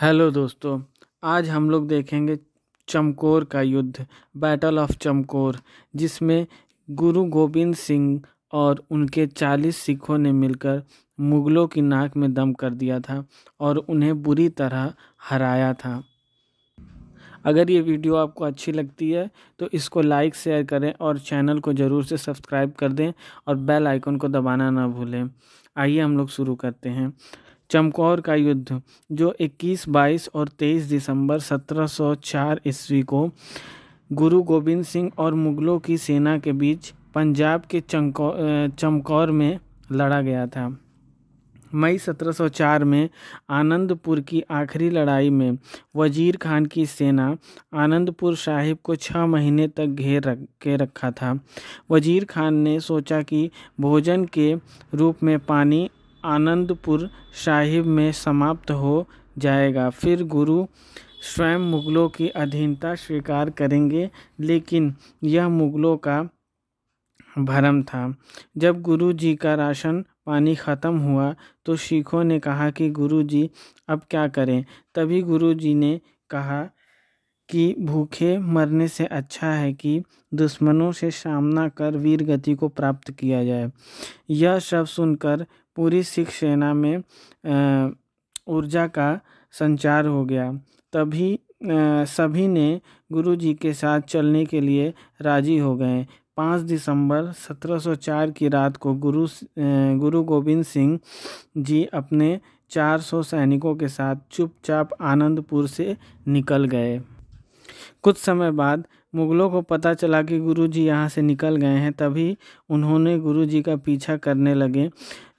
hello दोस्तों आज हम लोग देखेंगे चमकोर का युद्ध बैटल ऑफ चमकोर जिसमें गुरु गोविंद सिंह और उनके चालीस सिखों ने मिलकर मुग़लों की नाक में दम कर दिया था और उन्हें बुरी तरह हराया था अगर ये वीडियो आपको अच्छी लगती है तो इसको लाइक शेयर करें और चैनल को ज़रूर से सब्सक्राइब कर दें और बेल आइकन को दबाना ना भूलें आइए हम लोग शुरू करते हैं चमकौर का युद्ध जो 21, 22 और 23 दिसंबर 1704 ईस्वी को गुरु गोविंद सिंह और मुगलों की सेना के बीच पंजाब के चमकौर में लड़ा गया था मई 1704 में आनंदपुर की आखिरी लड़ाई में वजीर खान की सेना आनंदपुर साहिब को छः महीने तक घेर रख के रखा था वजीर खान ने सोचा कि भोजन के रूप में पानी आनंदपुर साहिब में समाप्त हो जाएगा फिर गुरु स्वयं मुगलों की अधीनता स्वीकार करेंगे लेकिन यह मुगलों का भरम था जब गुरु जी का राशन पानी ख़त्म हुआ तो सिखों ने कहा कि गुरु जी अब क्या करें तभी गुरु जी ने कहा कि भूखे मरने से अच्छा है कि दुश्मनों से सामना कर वीर गति को प्राप्त किया जाए यह सब सुनकर पूरी सिख सेना में ऊर्जा का संचार हो गया तभी सभी ने गुरु जी के साथ चलने के लिए राजी हो गए पाँच दिसंबर 1704 की रात को गुरु गुरु गोविंद सिंह जी अपने 400 सैनिकों के साथ चुपचाप आनंदपुर से निकल गए कुछ समय बाद मुगलों को पता चला कि गुरुजी यहाँ से निकल गए हैं तभी उन्होंने गुरुजी का पीछा करने लगे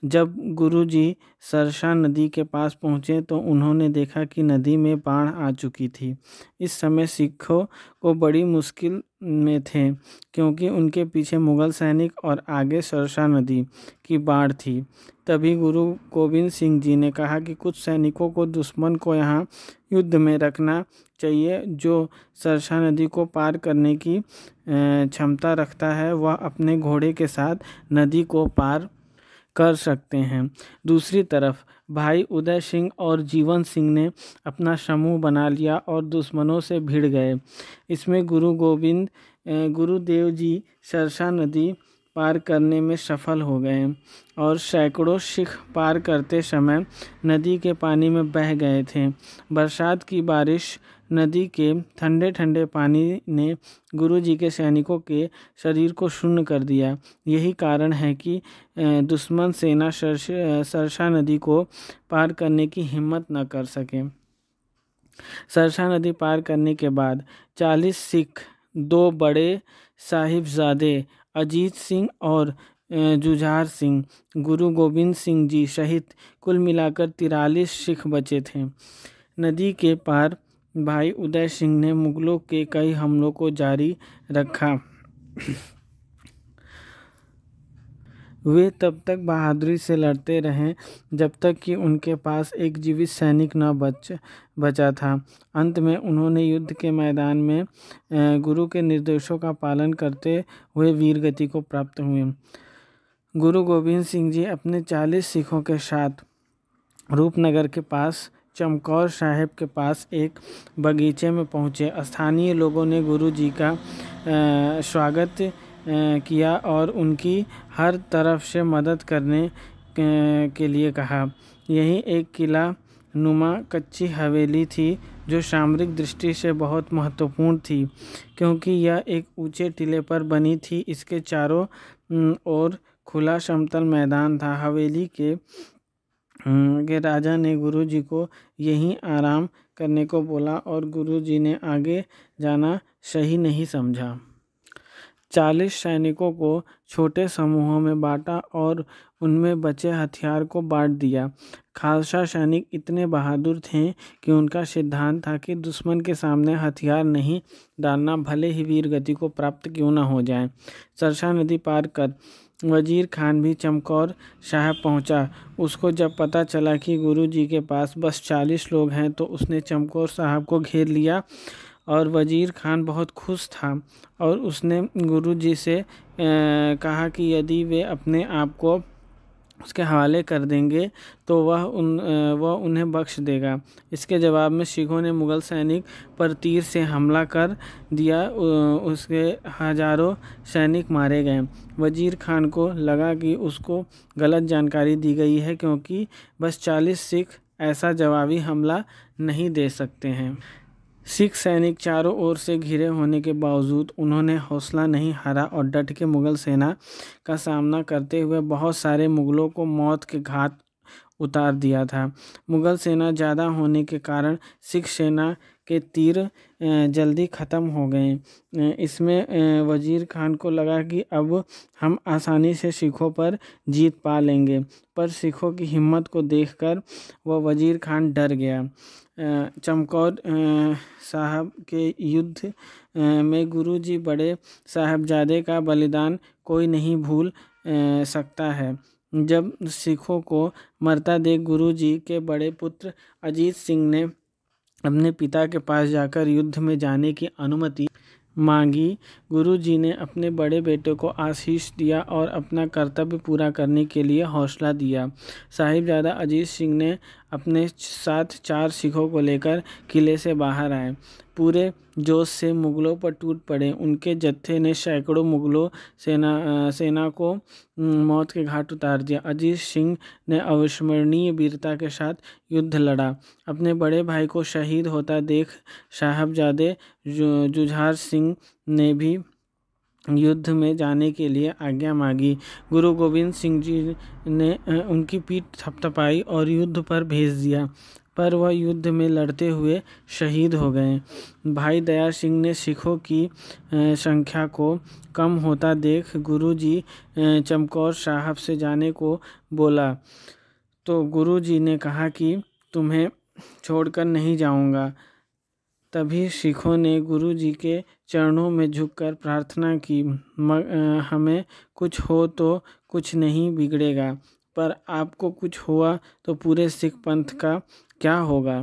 जब गुरुजी सरसा नदी के पास पहुँचे तो उन्होंने देखा कि नदी में बाढ़ आ चुकी थी इस समय सिखों को बड़ी मुश्किल में थे क्योंकि उनके पीछे मुगल सैनिक और आगे सरसा नदी की बाढ़ थी तभी गुरु गोविंद सिंह जी ने कहा कि कुछ सैनिकों को दुश्मन को यहाँ युद्ध में रखना चाहिए जो सरसा नदी को पार करने की क्षमता रखता है वह अपने घोड़े के साथ नदी को पार कर सकते हैं दूसरी तरफ भाई उदय सिंह और जीवन सिंह ने अपना समूह बना लिया और दुश्मनों से भिड़ गए इसमें गुरु गोविंद गुरुदेव जी सरसा नदी पार करने में सफल हो गए और सैकड़ों सिख पार करते समय नदी के पानी में बह गए थे बरसात की बारिश नदी के ठंडे ठंडे पानी ने गुरुजी के सैनिकों के शरीर को शून्य कर दिया यही कारण है कि दुश्मन सेना सरसा नदी को पार करने की हिम्मत न कर सके सरसा नदी पार करने के बाद चालीस सिख दो बड़े साहिबजादे अजीत सिंह और जुझार सिंह गुरु गोविंद सिंह जी सहित कुल मिलाकर तिरालीस सिख बचे थे नदी के पार भाई उदय सिंह ने मुगलों के कई हमलों को जारी रखा वे तब तक बहादुरी से लड़ते रहे जब तक कि उनके पास एक जीवित सैनिक न बच बचा था अंत में उन्होंने युद्ध के मैदान में गुरु के निर्देशों का पालन करते हुए वीरगति को प्राप्त हुए गुरु गोविंद सिंह जी अपने चालीस सिखों के साथ रूपनगर के पास चमकौर साहेब के पास एक बगीचे में पहुँचे स्थानीय लोगों ने गुरु जी का स्वागत किया और उनकी हर तरफ से मदद करने के लिए कहा यही एक किला नुमा कच्ची हवेली थी जो सामरिक दृष्टि से बहुत महत्वपूर्ण थी क्योंकि यह एक ऊंचे टीले पर बनी थी इसके चारों ओर खुला समतल मैदान था हवेली के के राजा ने गुरु जी को यहीं आराम करने को बोला और गुरु जी ने आगे जाना सही नहीं समझा चालीस सैनिकों को छोटे समूहों में बांटा और उनमें बचे हथियार को बांट दिया खालसा सैनिक इतने बहादुर थे कि उनका सिद्धांत था कि दुश्मन के सामने हथियार नहीं डालना भले ही वीर गति को प्राप्त क्यों न हो जाए सरसा नदी पार कर वजीर खान भी चमकौर साहब पहुंचा उसको जब पता चला कि गुरुजी के पास बस चालीस लोग हैं तो उसने चमकौर साहब को घेर लिया और वज़ीर खान बहुत खुश था और उसने गुरु जी से कहा कि यदि वे अपने आप को उसके हवाले कर देंगे तो वह उन वह उन्हें बख्श देगा इसके जवाब में सिखों ने मुग़ल सैनिक पर तीर से हमला कर दिया उसके हजारों सैनिक मारे गए वजीर खान को लगा कि उसको गलत जानकारी दी गई है क्योंकि बस चालीस सिख ऐसा जवाबी हमला नहीं दे सकते हैं सिख सैनिक चारों ओर से घिरे होने के बावजूद उन्होंने हौसला नहीं हारा और डट के मुग़ल सेना का सामना करते हुए बहुत सारे मुग़लों को मौत के घाट उतार दिया था मुग़ल सेना ज़्यादा होने के कारण सिख सेना के तीर जल्दी ख़त्म हो गए इसमें वज़ीर खान को लगा कि अब हम आसानी से सिखों पर जीत पा लेंगे पर सिखों की हिम्मत को देखकर वह वज़ीर खान डर गया चमकौर साहब के युद्ध में गुरुजी बड़े साहबजादे का बलिदान कोई नहीं भूल सकता है जब सिखों को मरता देख गुरुजी के बड़े पुत्र अजीत सिंह ने अपने पिता के पास जाकर युद्ध में जाने की अनुमति मांगी गुरुजी ने अपने बड़े बेटे को आशीष दिया और अपना कर्तव्य पूरा करने के लिए हौसला दिया साहिबजादा अजीत सिंह ने अपने साथ चार सिखों को लेकर किले से बाहर आए पूरे जोश से मुगलों पर टूट पड़े उनके जत्थे ने सैकड़ों मुगलों सेना सेना को मौत के घाट उतार दिया अजीत सिंह ने अविस्मरणीय वीरता के साथ युद्ध लड़ा अपने बड़े भाई को शहीद होता देख साहबजादे जुझार सिंह ने भी युद्ध में जाने के लिए आज्ञा मांगी गुरु गोविंद सिंह जी ने उनकी पीठ थपथपाई और युद्ध पर भेज दिया पर वह युद्ध में लड़ते हुए शहीद हो गए भाई दया सिंह ने सिखों की संख्या को कम होता देख गुरु जी चमकौर साहब से जाने को बोला तो गुरु जी ने कहा कि तुम्हें छोड़कर नहीं जाऊंगा तभी सिखों ने गुरु जी के चरणों में झुककर प्रार्थना की हमें कुछ हो तो कुछ नहीं बिगड़ेगा पर आपको कुछ हुआ तो पूरे सिख पंथ का क्या होगा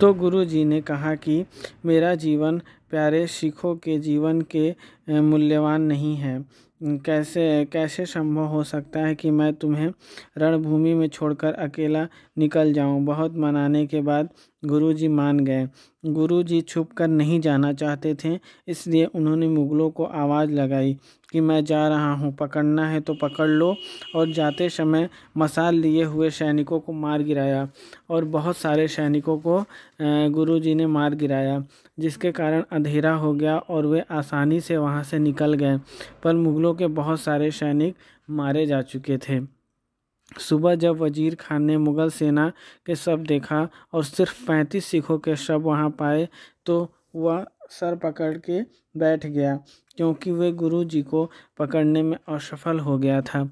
तो गुरु जी ने कहा कि मेरा जीवन प्यारे सिखों के जीवन के मूल्यवान नहीं है कैसे कैसे संभव हो सकता है कि मैं तुम्हें रणभूमि में छोड़कर अकेला निकल जाऊं बहुत मनाने के बाद गुरुजी मान गए गुरुजी छुप कर नहीं जाना चाहते थे इसलिए उन्होंने मुग़लों को आवाज़ लगाई कि मैं जा रहा हूँ पकड़ना है तो पकड़ लो और जाते समय मसाल लिए हुए सैनिकों को मार गिराया और बहुत सारे सैनिकों को गुरुजी ने मार गिराया जिसके कारण अंधेरा हो गया और वे आसानी से वहाँ से निकल गए पर मुग़लों के बहुत सारे सैनिक मारे जा चुके थे सुबह जब वजीर खान ने मुग़ल सेना के सब देखा और सिर्फ पैंतीस सिखों के शव वहाँ पाए तो वह सर पकड़ के बैठ गया क्योंकि वह गुरु जी को पकड़ने में असफल हो गया था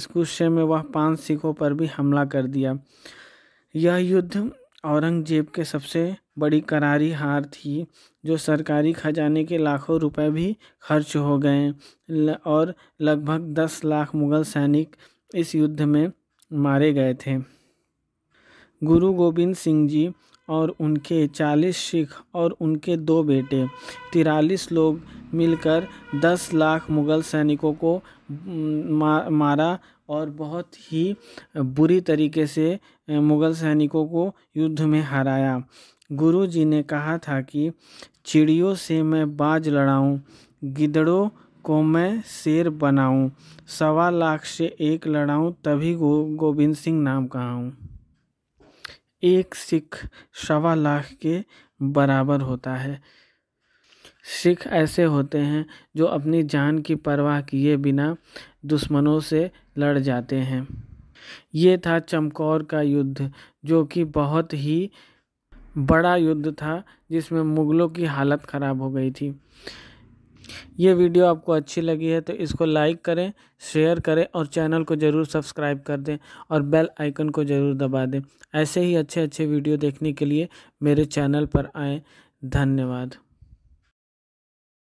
इस गुस्से में वह पांच सिखों पर भी हमला कर दिया यह युद्ध औरंगजेब के सबसे बड़ी करारी हार थी जो सरकारी खजाने के लाखों रुपए भी खर्च हो गए और लगभग दस लाख मुगल सैनिक इस युद्ध में मारे गए थे गुरु गोबिंद सिंह जी और उनके चालीस सिख और उनके दो बेटे तिरालीस लोग मिलकर दस लाख मुग़ल सैनिकों को मारा और बहुत ही बुरी तरीके से मुग़ल सैनिकों को युद्ध में हराया गुरु जी ने कहा था कि चिड़ियों से मैं बाज लड़ाऊँ गिदड़ों को मैं शेर बनाऊं सवा लाख से एक लड़ाऊं तभी गो गोविंद सिंह नाम कहाँ एक सिख सवा लाख के बराबर होता है सिख ऐसे होते हैं जो अपनी जान की परवाह किए बिना दुश्मनों से लड़ जाते हैं ये था चमकौर का युद्ध जो कि बहुत ही बड़ा युद्ध था जिसमें मुग़लों की हालत ख़राब हो गई थी ये वीडियो आपको अच्छी लगी है तो इसको लाइक करें शेयर करें और चैनल को ज़रूर सब्सक्राइब कर दें और बेल आइकन को ज़रूर दबा दें ऐसे ही अच्छे अच्छे वीडियो देखने के लिए मेरे चैनल पर आएँ धन्यवाद